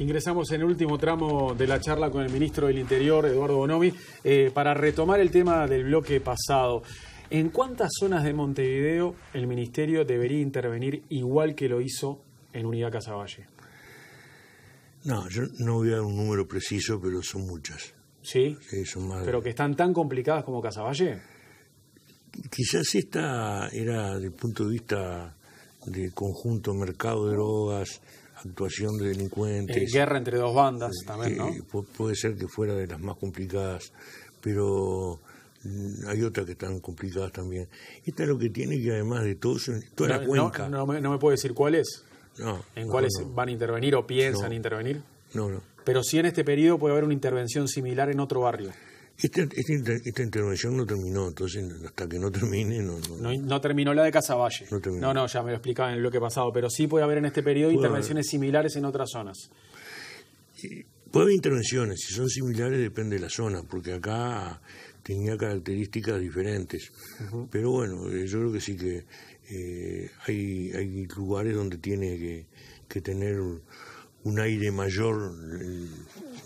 Ingresamos en el último tramo de la charla con el ministro del Interior, Eduardo Bonomi, eh, para retomar el tema del bloque pasado. ¿En cuántas zonas de Montevideo el ministerio debería intervenir igual que lo hizo en Unidad Casaballe? No, yo no voy a dar un número preciso, pero son muchas. ¿Sí? son más... ¿Pero que están tan complicadas como Casaballe? Quizás esta era, desde el punto de vista del conjunto mercado de drogas, actuación de delincuentes. Eh, guerra entre dos bandas también, ¿no? Puede ser que fuera de las más complicadas, pero mm, hay otras que están complicadas también. Esta es lo que tiene que además de todo, toda no, la cuenca. No, no, me, puedo puede decir cuál es. No, ¿En cuáles van a intervenir o piensan intervenir? No, no. Pero sí en este periodo puede haber una intervención similar en otro barrio. Este, este esta intervención no terminó, entonces hasta que no termine. No, no, terminó la de Casaballe No, no, ya me lo explicaba en lo que pasado, pero sí puede haber en este periodo intervenciones similares en otras zonas. Puede haber intervenciones, si son similares depende de la zona, porque acá tenía características diferentes. Pero bueno, eh, yo creo que sí que eh, hay, lugares donde tiene que, que tener un aire mayor el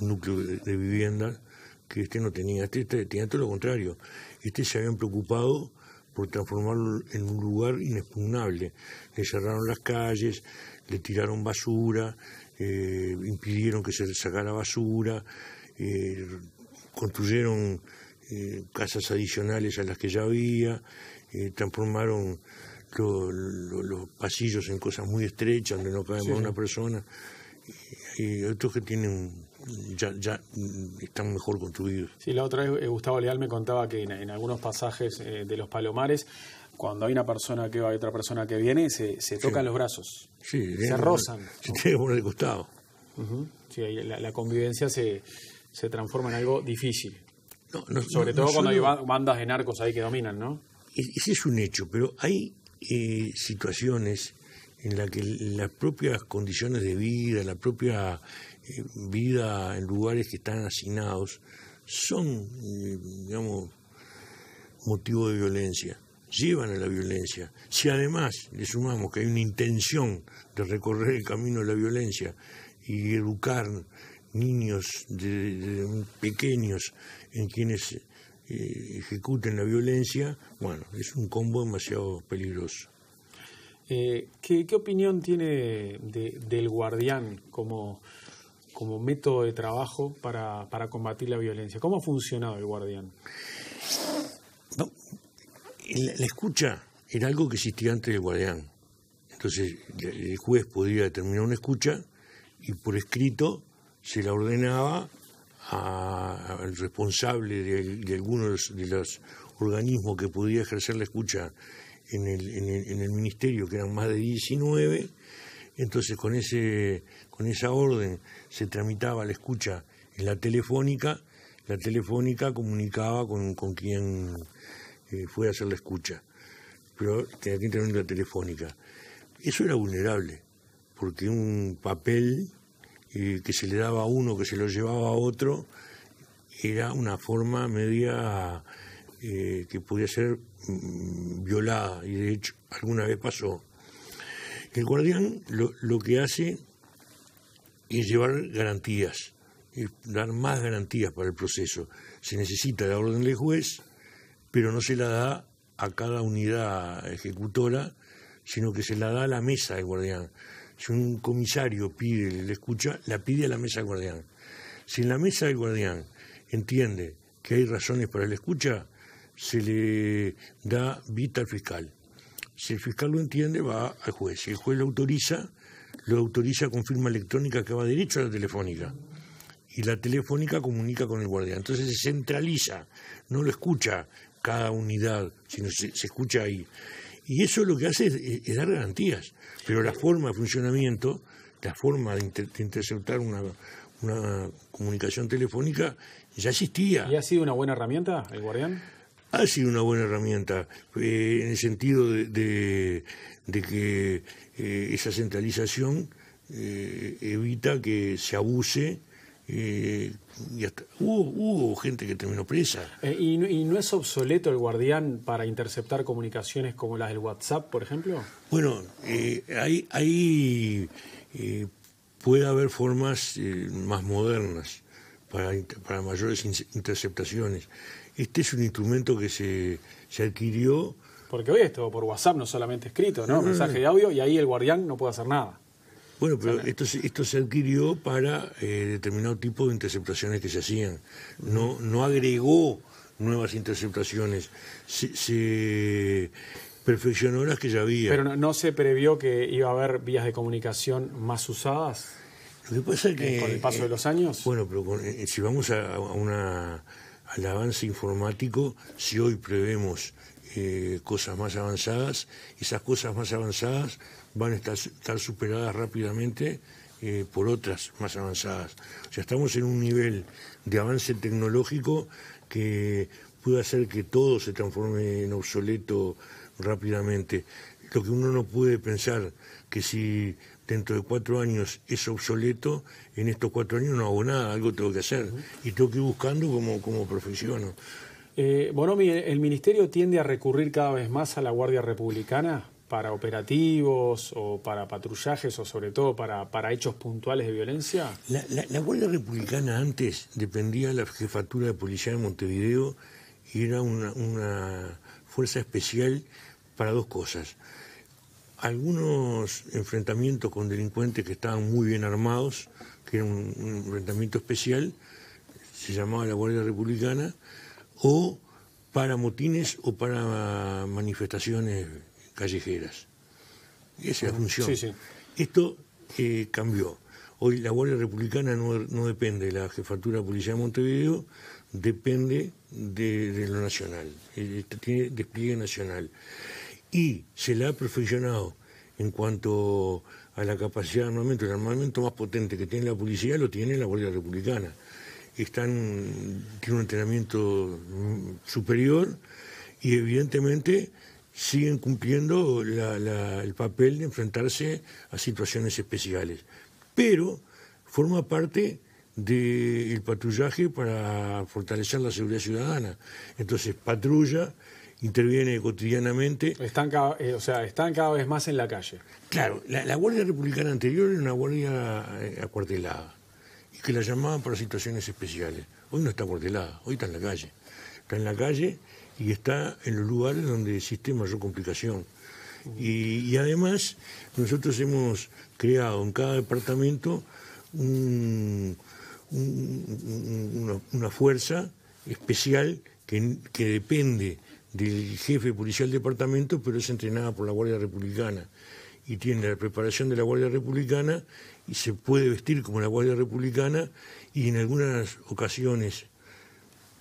núcleo de, de viviendas que este no tenía, este, tenía todo lo contrario. Este se habían preocupado por transformarlo en un lugar inexpugnable. Le cerraron las calles, le tiraron basura, eh, impidieron que se sacara basura, eh, construyeron eh, casas adicionales a las que ya había, transformaron los pasillos en cosas muy estrechas donde no cabe más una persona. Y otros que tienen ya, mm, están mejor construidos. Sí, la otra vez eh, Gustavo Leal me contaba que en, algunos pasajes eh, de los Palomares, cuando hay una persona que va y otra persona que viene, se, tocan los brazos, sí, se eh, rozan. Se tiene que Sí, la, convivencia se, transforma en algo difícil. Sobre todo cuando hay bandas de narcos ahí que dominan, ¿no? Ese es un hecho, pero hay situaciones en la que las propias condiciones de vida, la propia eh, vida en lugares que están asignados, son, eh, digamos, motivo de violencia, llevan a la violencia. Si además le sumamos que hay una intención de recorrer el camino de la violencia y educar niños pequeños en quienes eh, ejecuten la violencia, bueno, es un combo demasiado peligroso. Eh, ¿qué, opinión tiene del guardián como, método de trabajo para, combatir la violencia? ¿Cómo ha funcionado el guardián? la, escucha era algo que existía antes del guardián. Entonces el juez podía determinar una escucha y por escrito se la ordenaba al responsable de, de algunos de los organismos que podía ejercer la escucha en el, en el, ministerio, que eran más de 19, entonces con, ese, con esa orden se tramitaba la escucha en la telefónica, la telefónica comunicaba con, con quien eh, fue a hacer la escucha, pero tenía que la telefónica. Eso era vulnerable, porque un papel eh, que se le daba a uno, que se lo llevaba a otro, era una forma media eh, que podía ser mm, violada, y de hecho alguna vez pasó. El guardián lo, que hace es llevar garantías, es dar más garantías para el proceso. Se necesita la orden del juez, pero no se la da a cada unidad ejecutora, sino que se la da a la mesa del guardián. Si un comisario pide, le escucha, la pide a la mesa del guardián. Si la mesa del guardián entiende que hay razones para la escucha, se le da vista al fiscal. Si el fiscal lo entiende, va al juez. Si el juez lo autoriza, lo autoriza con firma electrónica que va derecho a la telefónica. Y la telefónica comunica con el guardián. Entonces se centraliza, no lo escucha cada unidad, sino se, escucha ahí. Y eso lo que hace es, dar garantías. Pero la forma de funcionamiento, la forma de, de interceptar una, una comunicación telefónica ya existía. ¿Y ha sido una buena herramienta el guardián? ha sido una buena herramienta eh, en el sentido de, que eh, esa centralización eh, evita que se abuse. y hasta, hubo, gente que terminó presa. ¿y no, es obsoleto el guardián para interceptar comunicaciones como las del WhatsApp, por ejemplo? Bueno, ahí, puede haber formas más modernas para mayores interceptaciones este es un instrumento que se, adquirió. Porque hoy esto por WhatsApp, no solamente escrito, ¿no? Ah. Mensaje de audio y ahí el guardián no puede hacer nada. Bueno, pero esto, se adquirió para eh, determinado tipo de interceptaciones que se hacían. No, no agregó nuevas interceptaciones. Se, perfeccionó las que ya había. Pero no, se previó que iba a haber vías de comunicación más usadas. Lo que eh, Con el paso de eh, los años. Bueno, pero si vamos a una al avance informático, si hoy prevemos eh, cosas más avanzadas, esas cosas más avanzadas van a estar, superadas rápidamente eh, por otras más avanzadas. O sea, estamos en un nivel de avance tecnológico que puede hacer que todo se transforme en obsoleto rápidamente. Lo que uno no puede pensar que si dentro de cuatro años es obsoleto, en estos cuatro años no hago nada, algo tengo que hacer y tengo que ir buscando como, como Bueno, Eh, ¿el Ministerio tiende a recurrir cada vez más a la Guardia Republicana para operativos o para patrullajes o sobre todo para, para hechos puntuales de violencia? La, Guardia Republicana antes dependía de la Jefatura de Policía de Montevideo y era una, una fuerza especial para dos cosas algunos enfrentamientos con delincuentes que estaban muy bien armados, que era un, enfrentamiento especial, se llamaba la Guardia Republicana, o para motines o para manifestaciones callejeras. Esa es la función. Esto eh, cambió. Hoy la Guardia Republicana no, depende de la Jefatura Policía de Montevideo, depende de, lo nacional, este tiene despliegue nacional y se la ha perfeccionado en cuanto a la capacidad de armamento. El armamento más potente que tiene la policía lo tiene la Guardia Republicana. Están, tiene un entrenamiento superior y evidentemente siguen cumpliendo el papel de enfrentarse a situaciones especiales. Pero forma parte del patrullaje para fortalecer la seguridad ciudadana. Entonces, patrulla, interviene cotidianamente. Están eh, o sea, están cada vez más en la calle. Claro, la, Guardia Republicana anterior era una guardia eh, acuartelada y que la llamaban para situaciones especiales. Hoy no está acuartelada, hoy está en la calle. Está en la calle y está en los lugares donde existe mayor complicación. Y, además nosotros hemos creado en cada departamento un, una, fuerza especial que depende del jefe policial del departamento, pero es entrenada por la Guardia Republicana y tiene la preparación de la Guardia Republicana y se puede vestir como la Guardia Republicana y en algunas ocasiones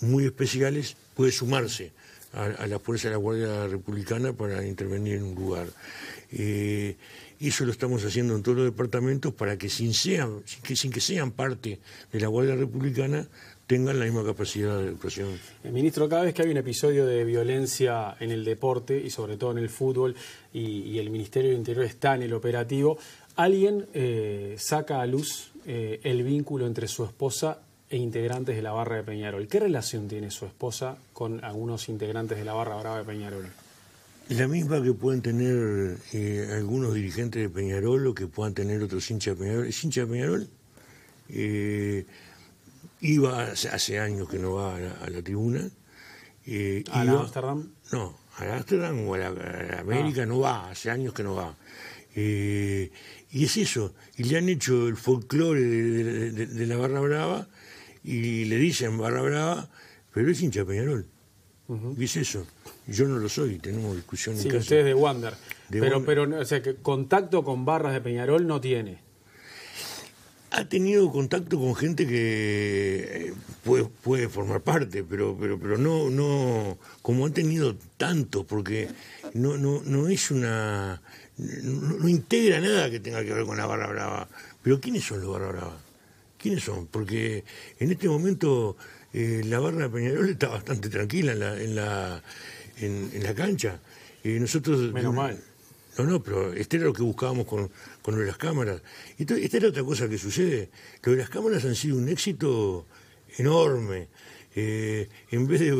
muy especiales puede sumarse a, a la fuerza de la Guardia Republicana para intervenir en un lugar. Eh, eso lo estamos haciendo en todos los departamentos para que sin, sean, que, sin que sean parte de la Guardia Republicana tengan la misma capacidad de educación. Eh, ministro, cada vez que hay un episodio de violencia en el deporte y sobre todo en el fútbol y, el Ministerio del Interior está en el operativo, alguien eh, saca a luz eh, el vínculo entre su esposa e integrantes de la barra de Peñarol. ¿Qué relación tiene su esposa con algunos integrantes de la barra brava de Peñarol? La misma que pueden tener algunos dirigentes de Peñarol o que puedan tener otros hinchas de Peñarol. de Peñarol iba, hace años que no va a la, tribuna. ¿A la Amsterdam? Eh, no, a la Amsterdam o a la, América ah. no va, hace años que no va. Eh, y es eso, y le han hecho el folclore de, la Barra Brava y le dicen Barra Brava, pero es hincha Peñarol. Y es eso. Yo no lo soy, tenemos discusión sí, usted es de Wander. pero, pero o sea, contacto con barras de Peñarol no tiene ha tenido contacto con gente que eh, puede, formar parte, pero, pero, pero no, no, como ha tenido tanto porque no, no, no es una, no, integra nada que tenga que ver con la barra brava. Pero ¿quiénes son los barra brava? ¿Quiénes son? Porque en este momento eh, la barra de Peñarol está bastante tranquila en la, en la, en, la cancha. y eh, nosotros, Menos mal no, no, pero este era lo que buscábamos con, lo de las cámaras. Entonces, esta era otra cosa que sucede. Lo de las cámaras han sido un éxito enorme. Eh, en vez de,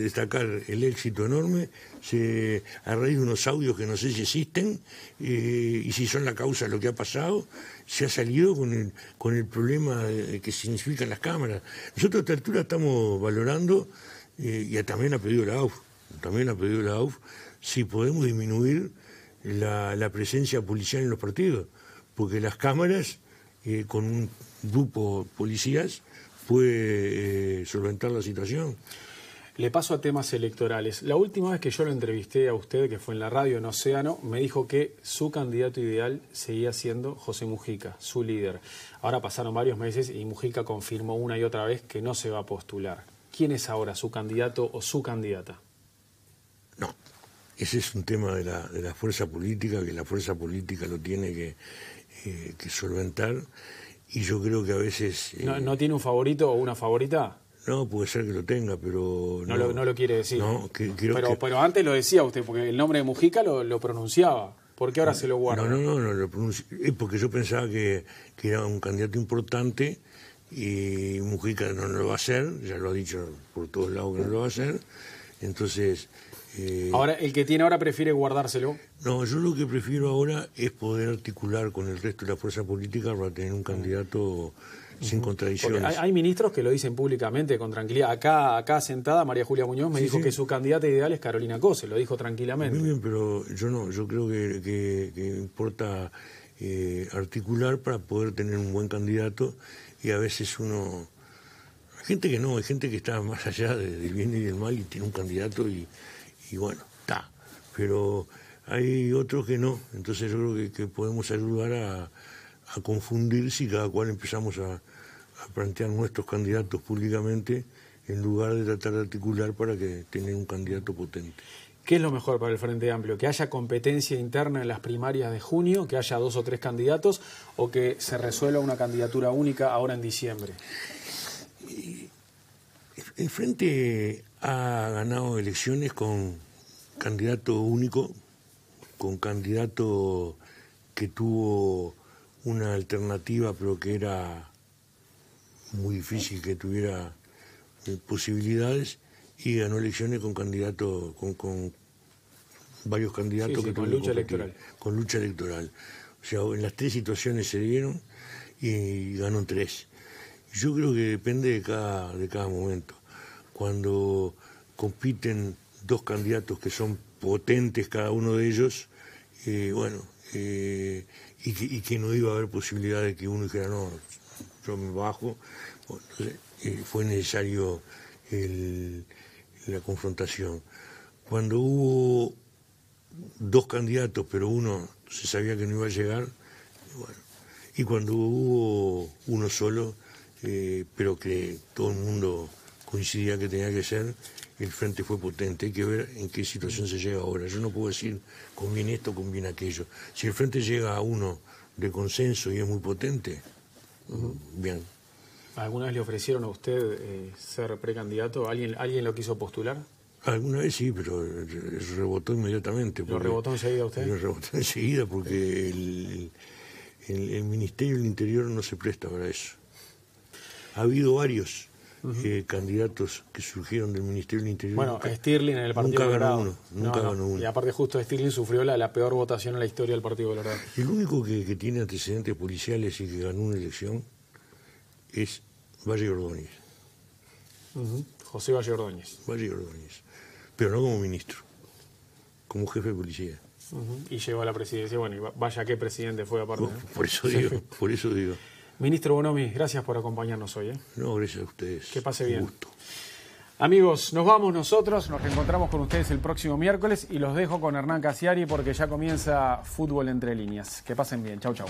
destacar el éxito enorme, se, a raíz de unos audios que no sé si existen eh, y si son la causa de lo que ha pasado, se ha salido con el, problema eh, que significan las cámaras. Nosotros a esta altura estamos valorando, y también ha pedido la AUF, también ha pedido la AUF, si podemos disminuir la, presencia policial en los partidos, porque las cámaras, eh, con un grupo de policías, puede eh, solventar la situación. Le paso a temas electorales. La última vez que yo lo entrevisté a usted, que fue en la radio en Océano, me dijo que su candidato ideal seguía siendo José Mujica, su líder. Ahora pasaron varios meses y Mujica confirmó una y otra vez que no se va a postular. ¿Quién es ahora su candidato o su candidata? Ese es un tema de la, de la fuerza política, que la fuerza política lo tiene que, eh, solventar. Y yo creo que a veces... Eh, ¿No, tiene un favorito o una favorita? No, puede ser que lo tenga, pero... No, lo, quiere decir. No, pero, pero antes lo decía usted, porque el nombre de Mujica lo, pronunciaba. ¿Por qué ahora se lo guarda? No, no, no, lo Es porque yo pensaba que, que, era un candidato importante y Mujica no, lo va a hacer, ya lo ha dicho por todos lados que no lo va a hacer. Entonces, eh, ahora, el que tiene ahora prefiere guardárselo. No, yo lo que prefiero ahora es poder articular con el resto de la fuerza política para tener un candidato sin contradicciones. Hay, ministros que lo dicen públicamente con tranquilidad. Acá, acá sentada, María Julia Muñoz me dijo que su candidata ideal es Carolina Cose, lo dijo tranquilamente. Muy bien, pero yo no, yo creo que, importa eh, articular para poder tener un buen candidato y a veces uno... Hay gente que no, hay gente que está más allá del bien y del mal y tiene un candidato y y bueno, está. Pero hay otros que no, entonces yo creo que, podemos ayudar a, a, confundir si cada cual empezamos a plantear nuestros candidatos públicamente en lugar de tratar de articular para que tengan un candidato potente. ¿Qué es lo mejor para el Frente Amplio? ¿Que haya competencia interna en las primarias de junio, que haya dos o tres candidatos o que se resuelva una candidatura única ahora en diciembre? El Frente ha ganado elecciones con candidato único, con candidato que tuvo una alternativa, pero que era muy difícil que tuviera eh, posibilidades, y ganó elecciones con candidato, con, varios candidatos que con lucha electoral. Con lucha electoral. O sea, en las tres situaciones se dieron y ganó tres. Yo creo que depende de cada, de cada momento. Cuando compiten dos candidatos que son potentes cada uno de ellos, eh, bueno, eh, y, que, no iba a haber posibilidad de que uno dijera, no, yo me bajo. Eh, fue necesario la confrontación. Cuando hubo dos candidatos, pero uno se sabía que no iba a llegar, bueno, y cuando hubo uno solo, pero que todo el mundo coincidía que tenía que ser, el frente fue potente. Hay que ver en qué situación se llega ahora. Yo no puedo decir conviene esto, conviene aquello. Si el frente llega a uno de consenso y es muy potente, bien. ¿Alguna vez le ofrecieron a usted eh, ser precandidato? ¿Alguien, ¿Alguien lo quiso postular? Alguna vez sí, pero eh, rebotó inmediatamente. ¿Lo rebotó enseguida usted? Lo rebotó enseguida porque el Ministerio del Interior no se presta para eso. Ha habido varios candidatos que surgieron del Ministerio del Interior. Bueno, nunca, en el Partido Ganó uno, nunca ganó uno. Y aparte justo Stirling sufrió la, la, peor votación en la historia del Partido Colorado. El único que, que tiene antecedentes policiales y que ganó una elección es Valle Ordóñez. José Valle Ordóñez. Valle Ordóñez. Pero no como ministro, como jefe de policía. Y llegó a la presidencia, bueno, vaya qué presidente fue aparte. Oh, por eso digo, por eso digo. Ministro Bonomi, gracias por acompañarnos hoy. ¿eh? No, gracias a ustedes. Que pase bien. gusto. Amigos, nos vamos nosotros, nos reencontramos con ustedes el próximo miércoles y los dejo con Hernán Casiari porque ya comienza Fútbol entre líneas. Que pasen bien, chau chau.